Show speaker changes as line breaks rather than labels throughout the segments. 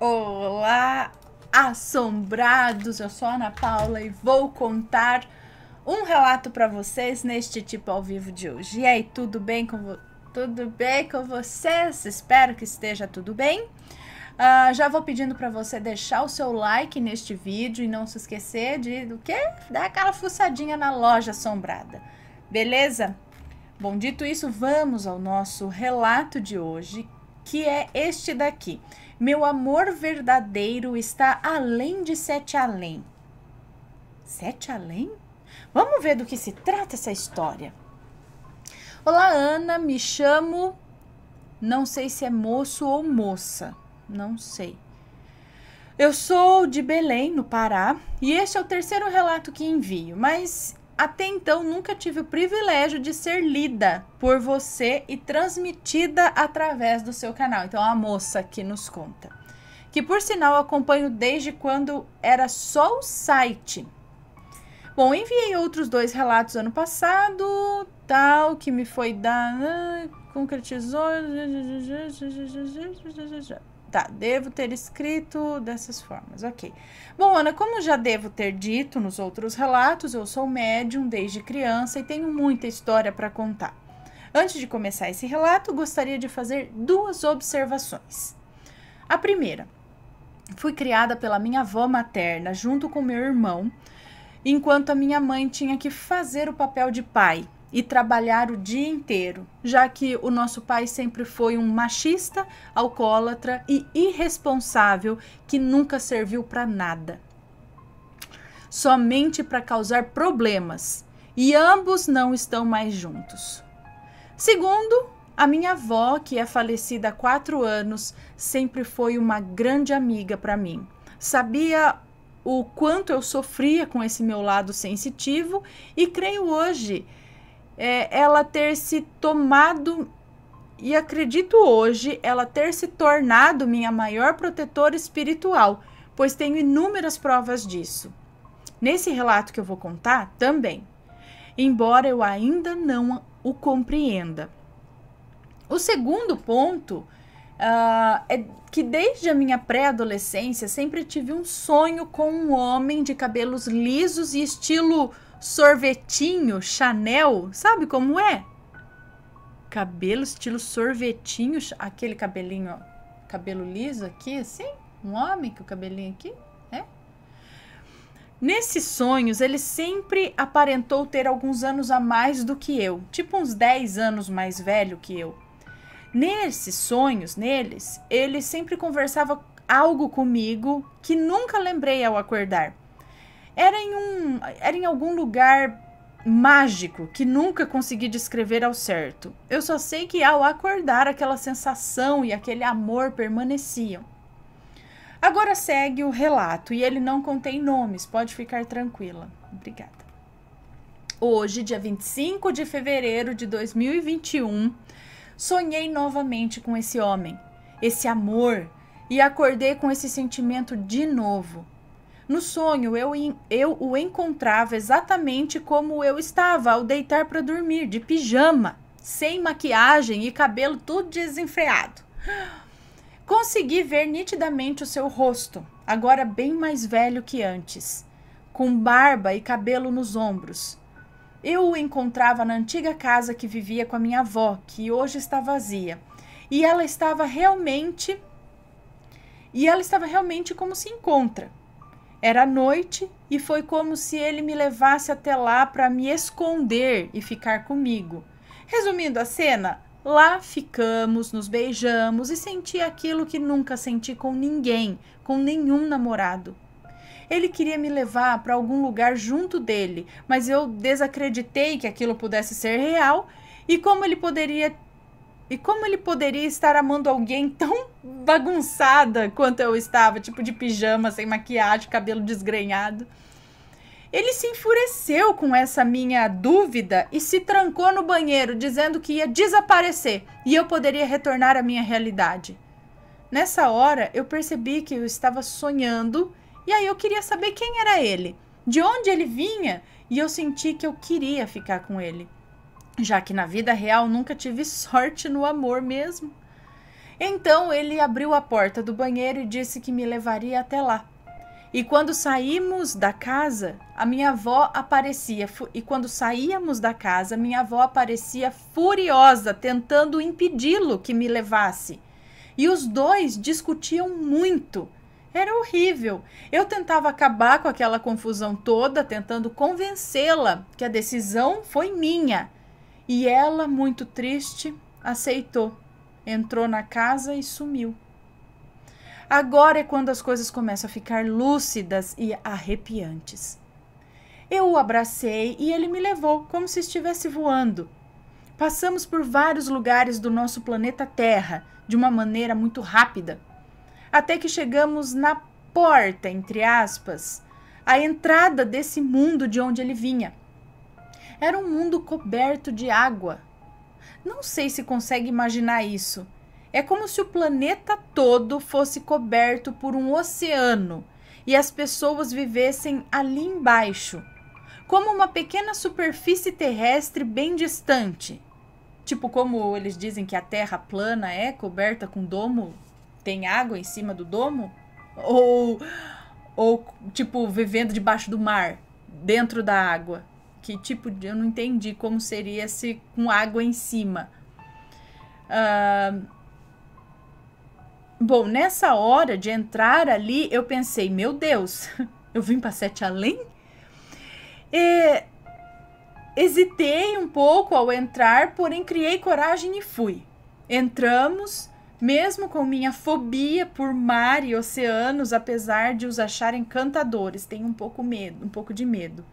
Olá, assombrados! Eu sou a Ana Paula e vou contar um relato para vocês neste tipo ao vivo de hoje. E aí, tudo bem com vo... tudo bem com vocês? Espero que esteja tudo bem. Uh, já vou pedindo para você deixar o seu like neste vídeo e não se esquecer de do que dar aquela fuçadinha na loja assombrada. Beleza? Bom, dito isso, vamos ao nosso relato de hoje, que é este daqui. Meu amor verdadeiro está além de sete além. Sete além? Vamos ver do que se trata essa história. Olá, Ana, me chamo. Não sei se é moço ou moça, não sei. Eu sou de Belém, no Pará, e este é o terceiro relato que envio, mas até então nunca tive o privilégio de ser lida por você e transmitida através do seu canal. Então a moça que nos conta. Que por sinal acompanho desde quando era só o site. Bom, enviei outros dois relatos ano passado, tal, que me foi dar. Concretizou. Tá, devo ter escrito dessas formas, ok. Bom, Ana, como já devo ter dito nos outros relatos, eu sou médium desde criança e tenho muita história para contar. Antes de começar esse relato, gostaria de fazer duas observações. A primeira, fui criada pela minha avó materna junto com meu irmão, enquanto a minha mãe tinha que fazer o papel de pai e trabalhar o dia inteiro, já que o nosso pai sempre foi um machista, alcoólatra e irresponsável que nunca serviu para nada. Somente para causar problemas, e ambos não estão mais juntos. Segundo, a minha avó, que é falecida há quatro anos, sempre foi uma grande amiga para mim. Sabia o quanto eu sofria com esse meu lado sensitivo e creio hoje é, ela ter se tomado e acredito hoje ela ter se tornado minha maior protetora espiritual, pois tenho inúmeras provas disso. Nesse relato que eu vou contar também, embora eu ainda não o compreenda. O segundo ponto uh, é que desde a minha pré-adolescência sempre tive um sonho com um homem de cabelos lisos e estilo sorvetinho Chanel, sabe como é? Cabelo estilo sorvetinho, aquele cabelinho, ó, cabelo liso aqui, assim, um homem com o cabelinho aqui, né? Nesses sonhos, ele sempre aparentou ter alguns anos a mais do que eu, tipo uns 10 anos mais velho que eu. Nesses sonhos, neles, ele sempre conversava algo comigo que nunca lembrei ao acordar. Era em um. Era em algum lugar mágico que nunca consegui descrever ao certo. Eu só sei que ao acordar aquela sensação e aquele amor permaneciam. Agora segue o relato e ele não contém nomes, pode ficar tranquila. Obrigada. Hoje, dia 25 de fevereiro de 2021, sonhei novamente com esse homem, esse amor, e acordei com esse sentimento de novo. No sonho, eu, eu o encontrava exatamente como eu estava ao deitar para dormir, de pijama, sem maquiagem e cabelo tudo desenfreado. Consegui ver nitidamente o seu rosto, agora bem mais velho que antes, com barba e cabelo nos ombros. Eu o encontrava na antiga casa que vivia com a minha avó, que hoje está vazia. E ela estava realmente. E ela estava realmente como se encontra. Era noite e foi como se ele me levasse até lá para me esconder e ficar comigo. Resumindo a cena, lá ficamos, nos beijamos e senti aquilo que nunca senti com ninguém, com nenhum namorado. Ele queria me levar para algum lugar junto dele, mas eu desacreditei que aquilo pudesse ser real e como ele poderia e como ele poderia estar amando alguém tão bagunçada quanto eu estava, tipo de pijama, sem maquiagem, cabelo desgrenhado? Ele se enfureceu com essa minha dúvida e se trancou no banheiro, dizendo que ia desaparecer e eu poderia retornar à minha realidade. Nessa hora, eu percebi que eu estava sonhando e aí eu queria saber quem era ele, de onde ele vinha, e eu senti que eu queria ficar com ele já que na vida real nunca tive sorte no amor mesmo. Então ele abriu a porta do banheiro e disse que me levaria até lá. E quando saímos da casa, a minha avó aparecia. E quando saíamos da casa, minha avó aparecia furiosa, tentando impedi-lo que me levasse. E os dois discutiam muito. Era horrível. Eu tentava acabar com aquela confusão toda, tentando convencê-la que a decisão foi minha e ela, muito triste, aceitou, entrou na casa e sumiu. Agora é quando as coisas começam a ficar lúcidas e arrepiantes. Eu o abracei e ele me levou como se estivesse voando. Passamos por vários lugares do nosso planeta Terra de uma maneira muito rápida, até que chegamos na porta, entre aspas, a entrada desse mundo de onde ele vinha. Era um mundo coberto de água. Não sei se consegue imaginar isso. É como se o planeta todo fosse coberto por um oceano e as pessoas vivessem ali embaixo, como uma pequena superfície terrestre bem distante. Tipo, como eles dizem que a Terra plana é coberta com domo, tem água em cima do domo? Ou, ou tipo, vivendo debaixo do mar, dentro da água? que tipo de. Eu não entendi como seria se com água em cima. Uh, bom, nessa hora de entrar ali, eu pensei, meu Deus, eu vim para Sete Além? E, hesitei um pouco ao entrar, porém criei coragem e fui. Entramos, mesmo com minha fobia por mar e oceanos, apesar de os achar encantadores, tenho um pouco medo, um pouco de medo.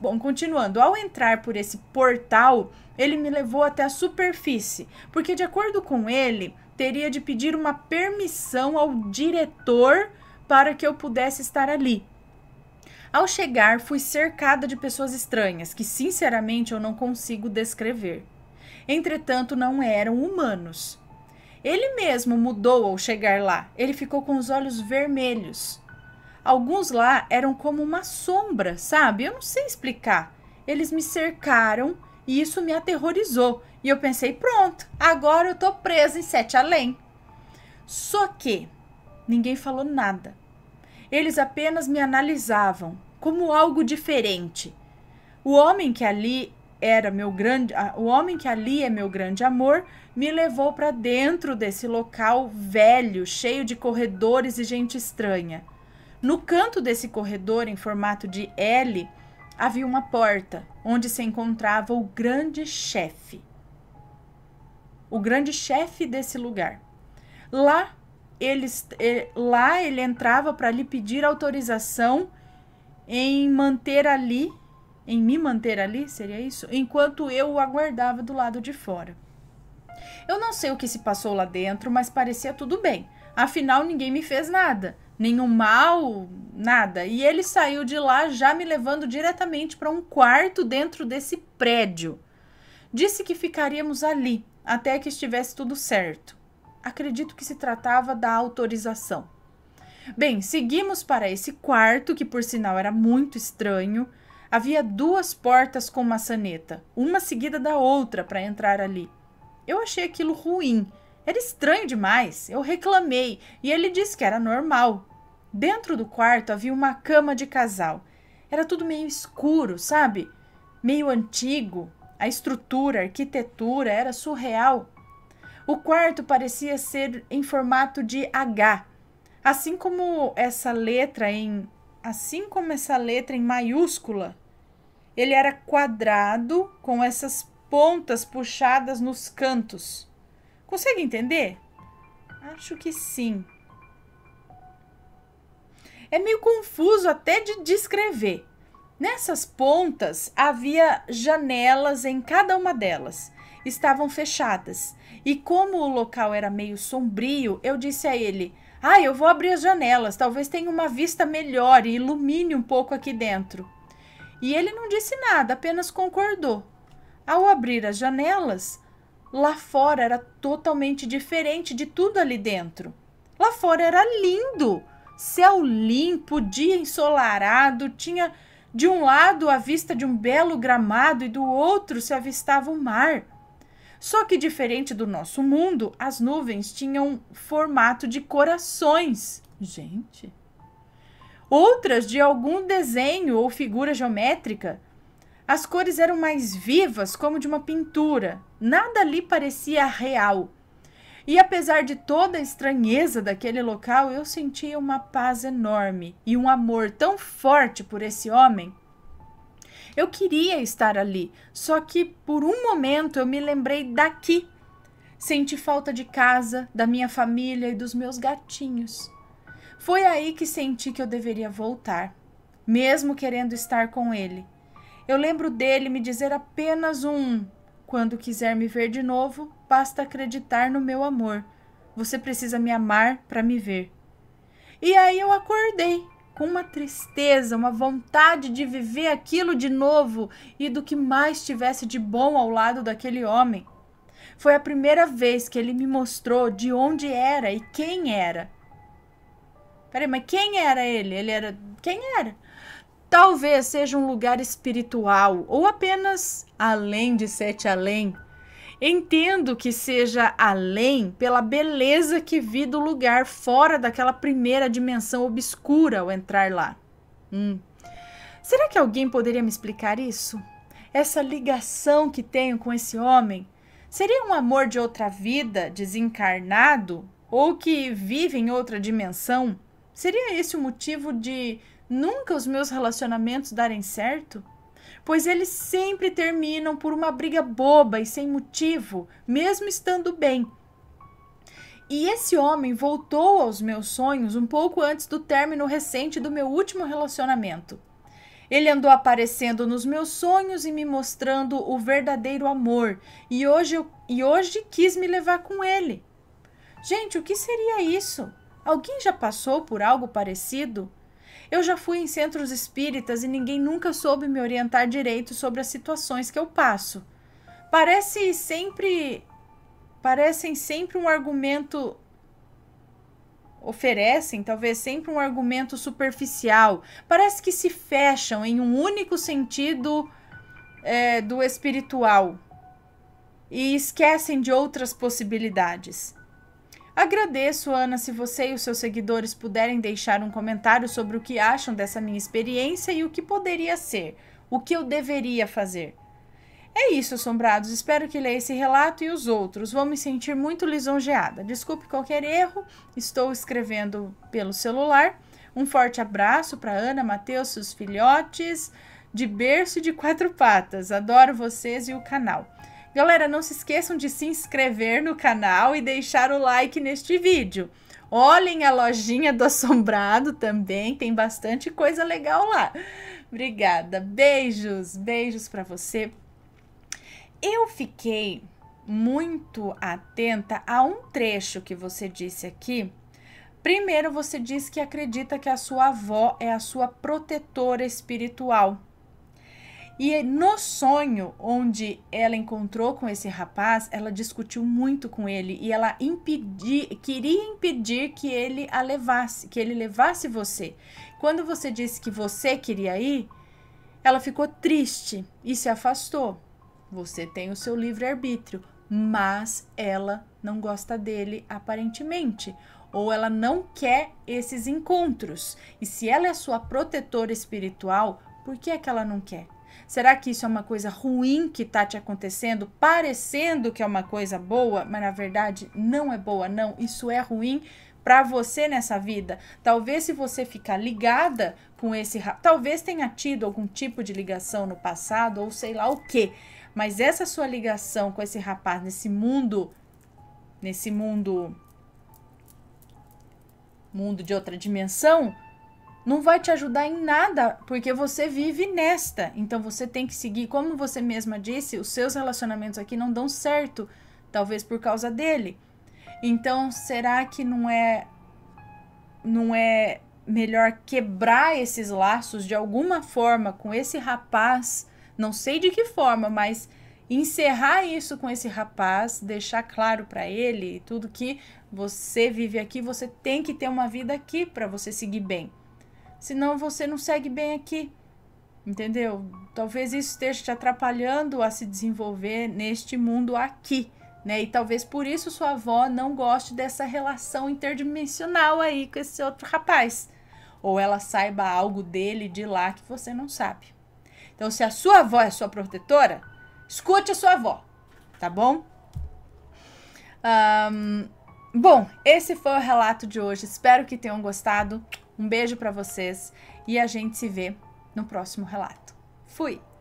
Bom, continuando, ao entrar por esse portal, ele me levou até a superfície, porque de acordo com ele, teria de pedir uma permissão ao diretor para que eu pudesse estar ali. Ao chegar, fui cercada de pessoas estranhas que, sinceramente, eu não consigo descrever. Entretanto, não eram humanos. Ele mesmo mudou ao chegar lá. Ele ficou com os olhos vermelhos. Alguns lá eram como uma sombra, sabe? Eu não sei explicar. Eles me cercaram e isso me aterrorizou. E eu pensei, pronto, agora eu tô presa em Sete Além. Só que ninguém falou nada. Eles apenas me analisavam como algo diferente. O homem que ali era meu grande, o homem que ali é meu grande amor, me levou para dentro desse local velho, cheio de corredores e gente estranha. No canto desse corredor, em formato de L, havia uma porta onde se encontrava o grande chefe. O grande chefe desse lugar. Lá ele, lá ele entrava para lhe pedir autorização em manter ali, em me manter ali, seria isso? Enquanto eu o aguardava do lado de fora. Eu não sei o que se passou lá dentro, mas parecia tudo bem. Afinal, ninguém me fez nada nenhum mal, nada. E ele saiu de lá já me levando diretamente para um quarto dentro desse prédio. Disse que ficaríamos ali até que estivesse tudo certo. Acredito que se tratava da autorização. Bem, seguimos para esse quarto, que por sinal era muito estranho. Havia duas portas com maçaneta, uma seguida da outra para entrar ali. Eu achei aquilo ruim, era estranho demais. Eu reclamei e ele disse que era normal. Dentro do quarto havia uma cama de casal. Era tudo meio escuro, sabe? Meio antigo. A estrutura, a arquitetura era surreal. O quarto parecia ser em formato de H, assim como essa letra em assim como essa letra em maiúscula. Ele era quadrado com essas pontas puxadas nos cantos. Consegue entender? Acho que sim. É meio confuso até de descrever. Nessas pontas havia janelas em cada uma delas. Estavam fechadas. E como o local era meio sombrio, eu disse a ele: Ah, eu vou abrir as janelas, talvez tenha uma vista melhor e ilumine um pouco aqui dentro. E ele não disse nada, apenas concordou. Ao abrir as janelas, Lá fora era totalmente diferente de tudo ali dentro. Lá fora era lindo, céu limpo, dia ensolarado, tinha de um lado a vista de um belo gramado e do outro se avistava o mar. Só que diferente do nosso mundo, as nuvens tinham formato de corações. Gente, outras de algum desenho ou figura geométrica. As cores eram mais vivas, como de uma pintura. Nada ali parecia real. E apesar de toda a estranheza daquele local, eu sentia uma paz enorme e um amor tão forte por esse homem. Eu queria estar ali, só que por um momento eu me lembrei daqui. Senti falta de casa, da minha família e dos meus gatinhos. Foi aí que senti que eu deveria voltar, mesmo querendo estar com ele. Eu lembro dele me dizer apenas um quando quiser me ver de novo, basta acreditar no meu amor. Você precisa me amar para me ver. E aí eu acordei com uma tristeza, uma vontade de viver aquilo de novo e do que mais tivesse de bom ao lado daquele homem. Foi a primeira vez que ele me mostrou de onde era e quem era. Peraí, mas quem era ele? Ele era. Quem era? Talvez seja um lugar espiritual ou apenas além de sete além. Entendo que seja além pela beleza que vi do lugar fora daquela primeira dimensão obscura ao entrar lá. Hum. Será que alguém poderia me explicar isso? Essa ligação que tenho com esse homem? Seria um amor de outra vida, desencarnado, ou que vive em outra dimensão? Seria esse o motivo de nunca os meus relacionamentos darem certo? Pois eles sempre terminam por uma briga boba e sem motivo, mesmo estando bem. E esse homem voltou aos meus sonhos um pouco antes do término recente do meu último relacionamento. Ele andou aparecendo nos meus sonhos e me mostrando o verdadeiro amor, e hoje, eu, e hoje quis me levar com ele. Gente, o que seria isso? Alguém já passou por algo parecido? Eu já fui em centros espíritas e ninguém nunca soube me orientar direito sobre as situações que eu passo. Parece sempre. Parecem sempre um argumento. Oferecem, talvez, sempre um argumento superficial. Parece que se fecham em um único sentido é, do espiritual e esquecem de outras possibilidades. Agradeço, Ana, se você e os seus seguidores puderem deixar um comentário sobre o que acham dessa minha experiência e o que poderia ser, o que eu deveria fazer. É isso, assombrados. Espero que leia esse relato e os outros. Vou me sentir muito lisonjeada. Desculpe qualquer erro, estou escrevendo pelo celular. Um forte abraço para Ana, Matheus, seus filhotes de berço e de quatro patas. Adoro vocês e o canal. Galera, não se esqueçam de se inscrever no canal e deixar o like neste vídeo. Olhem a lojinha do Assombrado também, tem bastante coisa legal lá. Obrigada, beijos, beijos para você. Eu fiquei muito atenta a um trecho que você disse aqui. Primeiro, você disse que acredita que a sua avó é a sua protetora espiritual. E no sonho onde ela encontrou com esse rapaz, ela discutiu muito com ele e ela impedi, queria impedir que ele a levasse, que ele levasse você. Quando você disse que você queria ir, ela ficou triste e se afastou. Você tem o seu livre arbítrio, mas ela não gosta dele aparentemente, ou ela não quer esses encontros. E se ela é sua protetora espiritual, por que é que ela não quer? Será que isso é uma coisa ruim que está te acontecendo, parecendo que é uma coisa boa, mas na verdade não é boa, não? Isso é ruim para você nessa vida. Talvez se você ficar ligada com esse, talvez tenha tido algum tipo de ligação no passado ou sei lá o que. Mas essa sua ligação com esse rapaz nesse mundo, nesse mundo mundo de outra dimensão, não vai te ajudar em nada, porque você vive nesta. Então você tem que seguir, como você mesma disse, os seus relacionamentos aqui não dão certo, talvez por causa dele. Então, será que não é não é melhor quebrar esses laços de alguma forma com esse rapaz? Não sei de que forma, mas encerrar isso com esse rapaz, deixar claro para ele tudo que você vive aqui, você tem que ter uma vida aqui para você seguir bem senão você não segue bem aqui. Entendeu? Talvez isso esteja te atrapalhando a se desenvolver neste mundo aqui, né? E talvez por isso sua avó não goste dessa relação interdimensional aí com esse outro rapaz. Ou ela saiba algo dele de lá que você não sabe. Então, se a sua avó é sua protetora, escute a sua avó, tá bom? Um, bom, esse foi o relato de hoje. Espero que tenham gostado. Um beijo para vocês e a gente se vê no próximo relato. Fui!